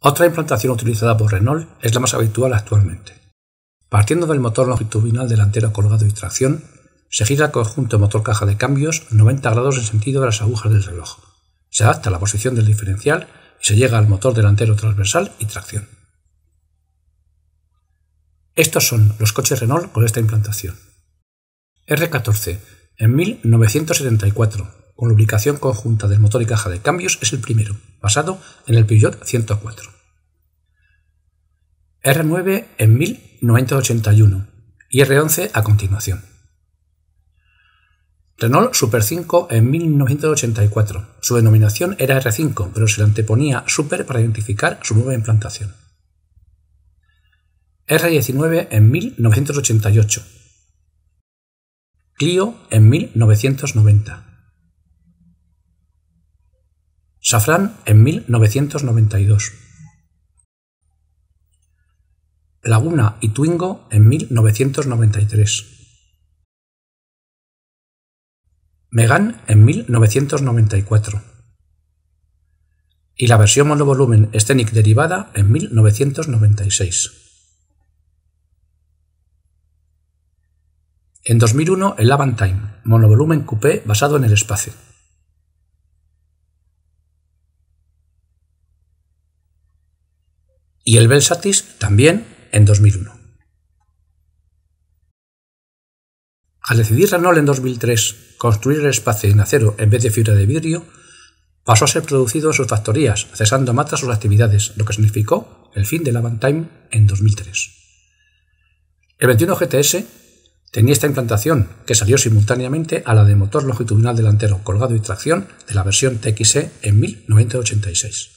Otra implantación utilizada por Renault es la más habitual actualmente. Partiendo del motor longitudinal delantero colgado y tracción, se gira el conjunto motor-caja de cambios 90 grados en sentido de las agujas del reloj. Se adapta a la posición del diferencial y se llega al motor delantero transversal y tracción. Estos son los coches Renault con esta implantación. R14 en 1974 con ubicación conjunta del motor y caja de cambios es el primero, basado en el Peugeot 104. R9 en 1981 y R11 a continuación. Renault Super 5 en 1984. Su denominación era R5, pero se le anteponía Super para identificar su nueva implantación. R19 en 1988. Clio en 1990. Safran en 1992. Laguna y Twingo en 1993. Megan en 1994. Y la versión monovolumen Scenic derivada en 1996. En 2001, el Avantime, monovolumen coupé basado en el espacio. y el Belsatis también en 2001. Al decidir Renault en 2003 construir el espacio en acero en vez de fibra de vidrio, pasó a ser producido en sus factorías, cesando matas sus actividades, lo que significó el fin del Avantime en 2003. El 21 GTS tenía esta implantación, que salió simultáneamente a la de motor longitudinal delantero colgado y tracción de la versión TXE en 1986.